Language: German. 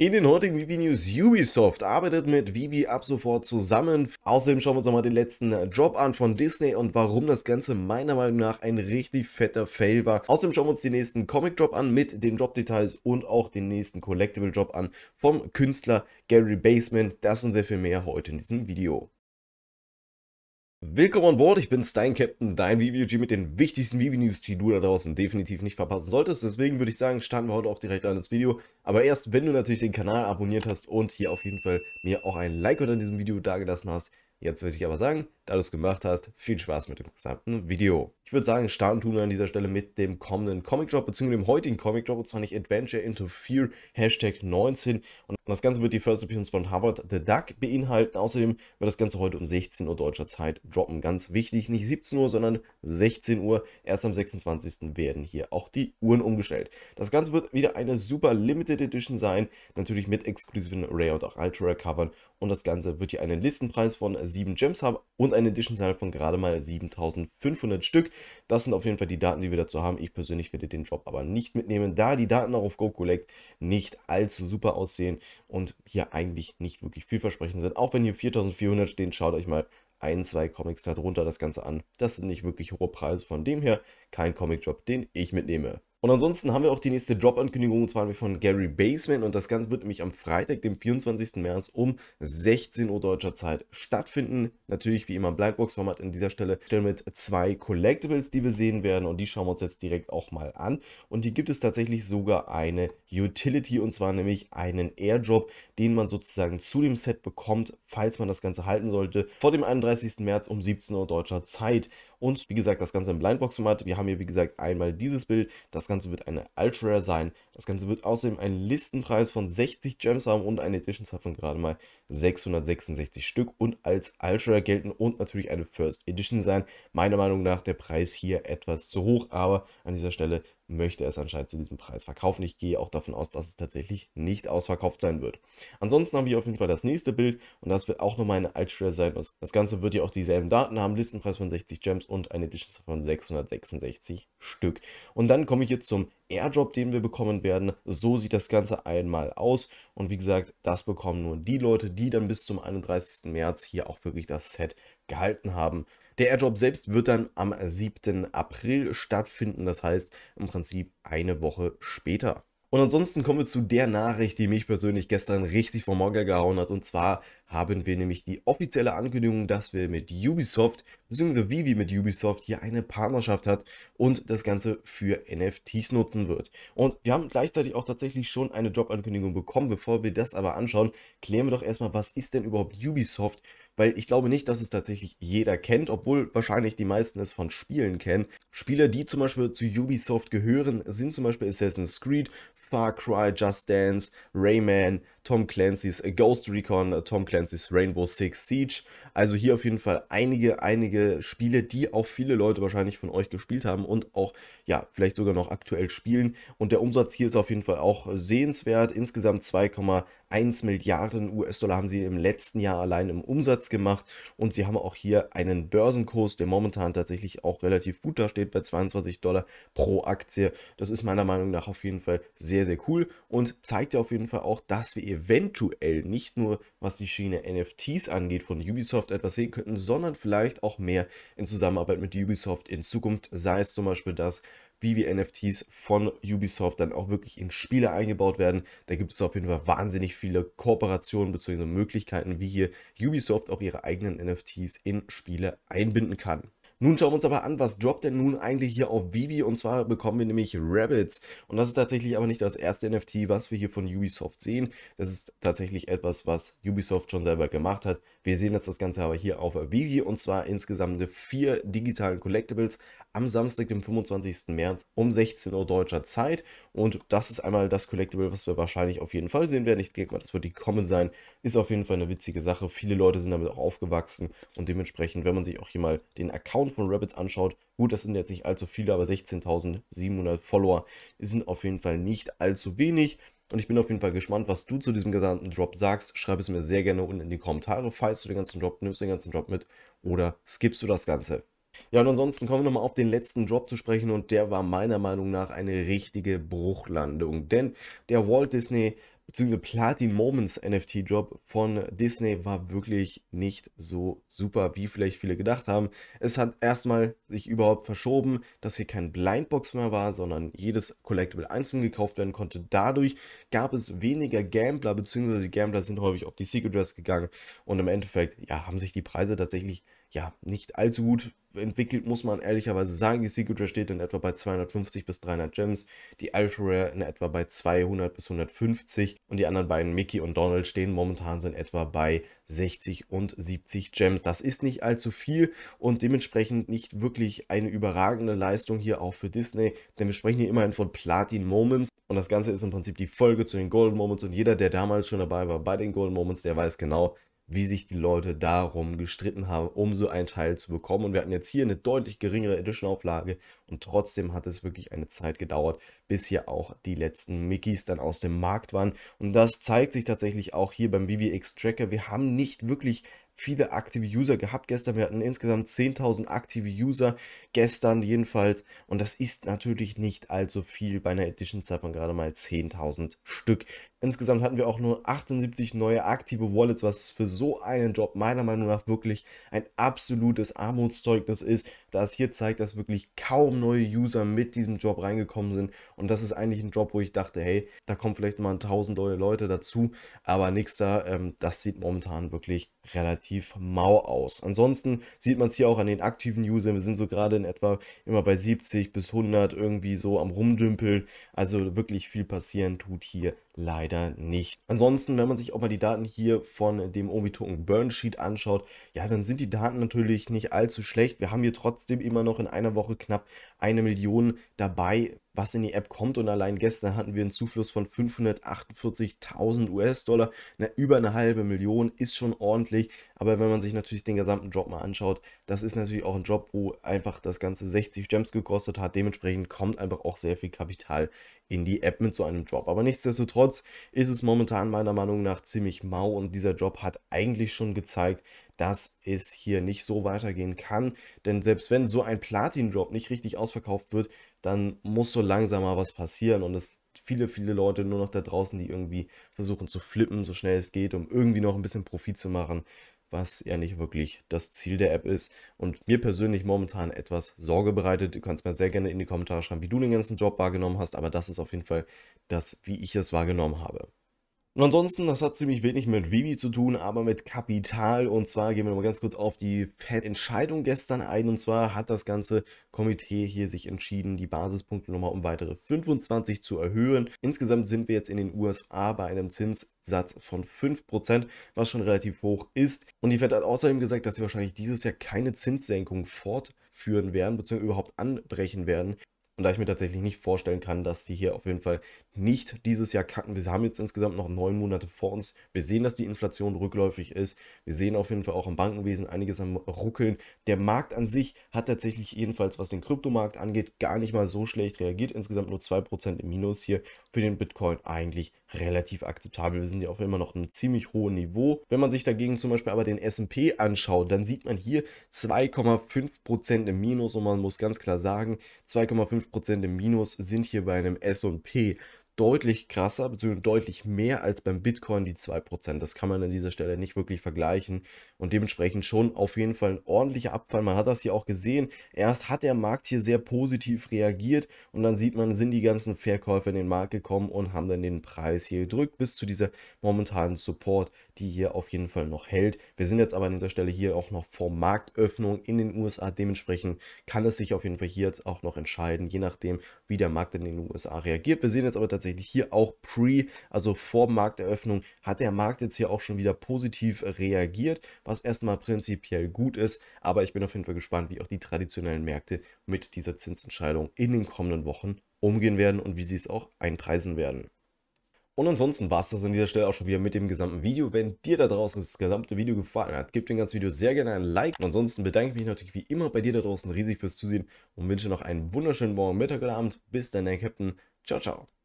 In den heutigen VB News Ubisoft arbeitet mit VB ab sofort zusammen. Außerdem schauen wir uns nochmal den letzten Drop an von Disney und warum das Ganze meiner Meinung nach ein richtig fetter Fail war. Außerdem schauen wir uns den nächsten Comic Drop an mit den Drop Details und auch den nächsten Collectible Drop an vom Künstler Gary Baseman. Das und sehr viel mehr heute in diesem Video. Willkommen an Bord, ich bin Stein Captain, dein VVG mit den wichtigsten VV News, die du da draußen definitiv nicht verpassen solltest. Deswegen würde ich sagen, starten wir heute auch direkt an das Video. Aber erst, wenn du natürlich den Kanal abonniert hast und hier auf jeden Fall mir auch ein Like unter diesem Video dagelassen hast. Jetzt würde ich aber sagen, da du es gemacht hast, viel Spaß mit dem gesamten Video. Ich würde sagen, starten tun wir an dieser Stelle mit dem kommenden Comic Drop, beziehungsweise dem heutigen Comic Drop, und zwar nicht Adventure into Fear, Hashtag 19. Und das Ganze wird die First Appearance von Harvard the Duck beinhalten. Außerdem wird das Ganze heute um 16 Uhr deutscher Zeit droppen. Ganz wichtig, nicht 17 Uhr, sondern 16 Uhr. Erst am 26. werden hier auch die Uhren umgestellt. Das Ganze wird wieder eine super Limited Edition sein, natürlich mit exklusiven Rare und auch Ultra Rare Covern. Und das Ganze wird hier einen Listenpreis von 7 Gems haben und ein eine Edition-Zahl von gerade mal 7500 Stück. Das sind auf jeden Fall die Daten, die wir dazu haben. Ich persönlich werde den Job aber nicht mitnehmen, da die Daten auch auf Go Collect nicht allzu super aussehen und hier eigentlich nicht wirklich vielversprechend sind. Auch wenn hier 4400 stehen, schaut euch mal ein, zwei Comics darunter das Ganze an. Das sind nicht wirklich hohe Preise, von dem her kein Comic-Job, den ich mitnehme. Und ansonsten haben wir auch die nächste Jobankündigung, und zwar haben wir von Gary Baseman. Und das Ganze wird nämlich am Freitag, dem 24. März um 16 Uhr deutscher Zeit stattfinden. Natürlich wie immer im blackbox format an dieser Stelle mit zwei Collectibles, die wir sehen werden. Und die schauen wir uns jetzt direkt auch mal an. Und hier gibt es tatsächlich sogar eine Utility, und zwar nämlich einen Airdrop, den man sozusagen zu dem Set bekommt falls man das Ganze halten sollte, vor dem 31. März um 17 Uhr deutscher Zeit. Und wie gesagt, das Ganze im Blindbox-Format. Wir haben hier, wie gesagt, einmal dieses Bild. Das Ganze wird eine Ultra rare sein das Ganze wird außerdem einen Listenpreis von 60 Gems haben und eine Edition Sub von gerade mal 666 Stück und als Ultra gelten und natürlich eine First Edition sein. Meiner Meinung nach der Preis hier etwas zu hoch, aber an dieser Stelle möchte er es anscheinend zu diesem Preis verkaufen. Ich gehe auch davon aus, dass es tatsächlich nicht ausverkauft sein wird. Ansonsten haben wir auf jeden Fall das nächste Bild und das wird auch nochmal eine Ultra sein. Das Ganze wird ja auch dieselben Daten haben, Listenpreis von 60 Gems und eine Edition von 666 Stück. Und dann komme ich jetzt zum Airdrop, den wir bekommen werden. So sieht das Ganze einmal aus. Und wie gesagt, das bekommen nur die Leute, die dann bis zum 31. März hier auch wirklich das Set gehalten haben. Der Airdrop selbst wird dann am 7. April stattfinden, das heißt im Prinzip eine Woche später. Und ansonsten kommen wir zu der Nachricht, die mich persönlich gestern richtig vom Morgen gehauen hat. Und zwar haben wir nämlich die offizielle Ankündigung, dass wir mit Ubisoft, bzw. Vivi mit Ubisoft hier eine Partnerschaft hat und das Ganze für NFTs nutzen wird. Und wir haben gleichzeitig auch tatsächlich schon eine Jobankündigung bekommen. Bevor wir das aber anschauen, klären wir doch erstmal, was ist denn überhaupt Ubisoft? Weil ich glaube nicht, dass es tatsächlich jeder kennt, obwohl wahrscheinlich die meisten es von Spielen kennen. Spieler, die zum Beispiel zu Ubisoft gehören, sind zum Beispiel Assassin's Creed, Far Cry, Just Dance, Rayman, Tom Clancy's uh, Ghost Recon, uh, Tom Clancy's Rainbow Six Siege, Also hier auf jeden Fall einige, einige Spiele, die auch viele Leute wahrscheinlich von euch gespielt haben und auch, ja, vielleicht sogar noch aktuell spielen. Und der Umsatz hier ist auf jeden Fall auch sehenswert. Insgesamt 2,1 Milliarden US-Dollar haben sie im letzten Jahr allein im Umsatz gemacht. Und sie haben auch hier einen Börsenkurs, der momentan tatsächlich auch relativ gut dasteht, bei 22 Dollar pro Aktie. Das ist meiner Meinung nach auf jeden Fall sehr, sehr cool und zeigt ja auf jeden Fall auch, dass wir eventuell nicht nur, was die Schiene NFTs angeht von Ubisoft, Ubisoft etwas sehen könnten, sondern vielleicht auch mehr in Zusammenarbeit mit Ubisoft in Zukunft, sei es zum Beispiel das, wie wir NFTs von Ubisoft dann auch wirklich in Spiele eingebaut werden. Da gibt es auf jeden Fall wahnsinnig viele Kooperationen bzw. Möglichkeiten, wie hier Ubisoft auch ihre eigenen NFTs in Spiele einbinden kann. Nun schauen wir uns aber an, was droppt denn nun eigentlich hier auf Vivi und zwar bekommen wir nämlich Rabbits und das ist tatsächlich aber nicht das erste NFT, was wir hier von Ubisoft sehen. Das ist tatsächlich etwas, was Ubisoft schon selber gemacht hat. Wir sehen jetzt das Ganze aber hier auf Vivi und zwar insgesamt vier digitalen Collectibles am Samstag, dem 25. März um 16 Uhr deutscher Zeit und das ist einmal das Collectible, was wir wahrscheinlich auf jeden Fall sehen werden. Ich denke mal, das wird die kommen sein. Ist auf jeden Fall eine witzige Sache. Viele Leute sind damit auch aufgewachsen und dementsprechend, wenn man sich auch hier mal den Account Account von Rabbits anschaut, gut, das sind jetzt nicht allzu viele, aber 16.700 Follower sind auf jeden Fall nicht allzu wenig. Und ich bin auf jeden Fall gespannt, was du zu diesem gesamten Drop sagst. Schreib es mir sehr gerne unten in die Kommentare, falls du den ganzen Drop nimmst, den ganzen Drop mit oder skippst du das Ganze. Ja, und ansonsten kommen wir nochmal auf den letzten Drop zu sprechen und der war meiner Meinung nach eine richtige Bruchlandung. Denn der Walt Disney beziehungsweise Platin Moments nft Drop von Disney war wirklich nicht so super, wie vielleicht viele gedacht haben. Es hat erstmal sich überhaupt verschoben, dass hier kein Blindbox mehr war, sondern jedes Collectible einzeln gekauft werden konnte. Dadurch gab es weniger Gambler, beziehungsweise die Gambler sind häufig auf die Secret Dress gegangen und im Endeffekt ja, haben sich die Preise tatsächlich ja, nicht allzu gut entwickelt, muss man ehrlicherweise sagen. Die Secret Rare steht in etwa bei 250 bis 300 Gems, die Ultra Rare in etwa bei 200 bis 150 und die anderen beiden, Mickey und Donald, stehen momentan so in etwa bei 60 und 70 Gems. Das ist nicht allzu viel und dementsprechend nicht wirklich eine überragende Leistung hier auch für Disney, denn wir sprechen hier immerhin von Platin Moments und das Ganze ist im Prinzip die Folge zu den Golden Moments und jeder, der damals schon dabei war bei den Golden Moments, der weiß genau, wie sich die Leute darum gestritten haben, um so einen Teil zu bekommen. Und wir hatten jetzt hier eine deutlich geringere Edition-Auflage und trotzdem hat es wirklich eine Zeit gedauert, bis hier auch die letzten Mickeys dann aus dem Markt waren. Und das zeigt sich tatsächlich auch hier beim VVX-Tracker. Wir haben nicht wirklich viele aktive User gehabt gestern. Wir hatten insgesamt 10.000 aktive User gestern jedenfalls. Und das ist natürlich nicht allzu viel. Bei einer Edition zahlt man gerade mal 10.000 Stück. Insgesamt hatten wir auch nur 78 neue aktive Wallets, was für so einen Job meiner Meinung nach wirklich ein absolutes Armutszeugnis ist, da es hier zeigt, dass wirklich kaum neue User mit diesem Job reingekommen sind. Und das ist eigentlich ein Job, wo ich dachte, hey, da kommen vielleicht mal 1000 neue Leute dazu, aber nix da. Ähm, das sieht momentan wirklich relativ mau aus. Ansonsten sieht man es hier auch an den aktiven Usern. Wir sind so gerade in etwa immer bei 70 bis 100 irgendwie so am Rumdümpeln. Also wirklich viel passieren tut hier leider leider nicht. Ansonsten, wenn man sich auch mal die Daten hier von dem Omitoken token Burn Sheet anschaut, ja, dann sind die Daten natürlich nicht allzu schlecht. Wir haben hier trotzdem immer noch in einer Woche knapp eine Million dabei, was in die App kommt. Und allein gestern hatten wir einen Zufluss von 548.000 US-Dollar. über eine halbe Million ist schon ordentlich. Aber wenn man sich natürlich den gesamten Job mal anschaut, das ist natürlich auch ein Job, wo einfach das Ganze 60 Gems gekostet hat. Dementsprechend kommt einfach auch sehr viel Kapital in die App mit so einem Job. Aber nichtsdestotrotz ist es momentan meiner Meinung nach ziemlich mau und dieser Job hat eigentlich schon gezeigt, dass es hier nicht so weitergehen kann. Denn selbst wenn so ein Platin-Drop nicht richtig ausverkauft wird, dann muss so langsam mal was passieren und es viele, viele Leute nur noch da draußen, die irgendwie versuchen zu flippen, so schnell es geht, um irgendwie noch ein bisschen Profit zu machen, was ja nicht wirklich das Ziel der App ist und mir persönlich momentan etwas Sorge bereitet. Du kannst mir sehr gerne in die Kommentare schreiben, wie du den ganzen Job wahrgenommen hast, aber das ist auf jeden Fall das, wie ich es wahrgenommen habe. Und ansonsten, das hat ziemlich wenig mit Vivi zu tun, aber mit Kapital. Und zwar gehen wir mal ganz kurz auf die Fed-Entscheidung gestern ein. Und zwar hat das ganze Komitee hier sich entschieden, die Basispunkte nochmal um weitere 25 zu erhöhen. Insgesamt sind wir jetzt in den USA bei einem Zinssatz von 5%, was schon relativ hoch ist. Und die Fed hat außerdem gesagt, dass sie wahrscheinlich dieses Jahr keine Zinssenkung fortführen werden, beziehungsweise überhaupt anbrechen werden. Und da ich mir tatsächlich nicht vorstellen kann, dass sie hier auf jeden Fall nicht dieses Jahr kacken. Wir haben jetzt insgesamt noch neun Monate vor uns. Wir sehen, dass die Inflation rückläufig ist. Wir sehen auf jeden Fall auch im Bankenwesen einiges am Ruckeln. Der Markt an sich hat tatsächlich jedenfalls, was den Kryptomarkt angeht, gar nicht mal so schlecht reagiert. Insgesamt nur 2% im Minus hier für den Bitcoin eigentlich relativ akzeptabel. Wir sind ja auch immer noch einem ziemlich hohen Niveau. Wenn man sich dagegen zum Beispiel aber den S&P anschaut, dann sieht man hier 2,5% im Minus und man muss ganz klar sagen, 2,5 5% im Minus sind hier bei einem SP deutlich krasser, beziehungsweise deutlich mehr als beim Bitcoin die 2%. Das kann man an dieser Stelle nicht wirklich vergleichen und dementsprechend schon auf jeden Fall ein ordentlicher Abfall. Man hat das hier auch gesehen. Erst hat der Markt hier sehr positiv reagiert und dann sieht man, sind die ganzen Verkäufer in den Markt gekommen und haben dann den Preis hier gedrückt bis zu dieser momentanen Support die hier auf jeden Fall noch hält. Wir sind jetzt aber an dieser Stelle hier auch noch vor Marktöffnung in den USA. Dementsprechend kann es sich auf jeden Fall hier jetzt auch noch entscheiden, je nachdem, wie der Markt in den USA reagiert. Wir sehen jetzt aber tatsächlich hier auch pre, also vor Markteröffnung, hat der Markt jetzt hier auch schon wieder positiv reagiert, was erstmal prinzipiell gut ist. Aber ich bin auf jeden Fall gespannt, wie auch die traditionellen Märkte mit dieser Zinsentscheidung in den kommenden Wochen umgehen werden und wie sie es auch einpreisen werden. Und ansonsten war es das an dieser Stelle auch schon wieder mit dem gesamten Video. Wenn dir da draußen das gesamte Video gefallen hat, gib dem ganzen Video sehr gerne ein Like. Und ansonsten bedanke ich mich natürlich wie immer bei dir da draußen riesig fürs Zusehen und wünsche noch einen wunderschönen Morgen, Mittag oder Abend. Bis dann, dein Captain. Ciao, ciao.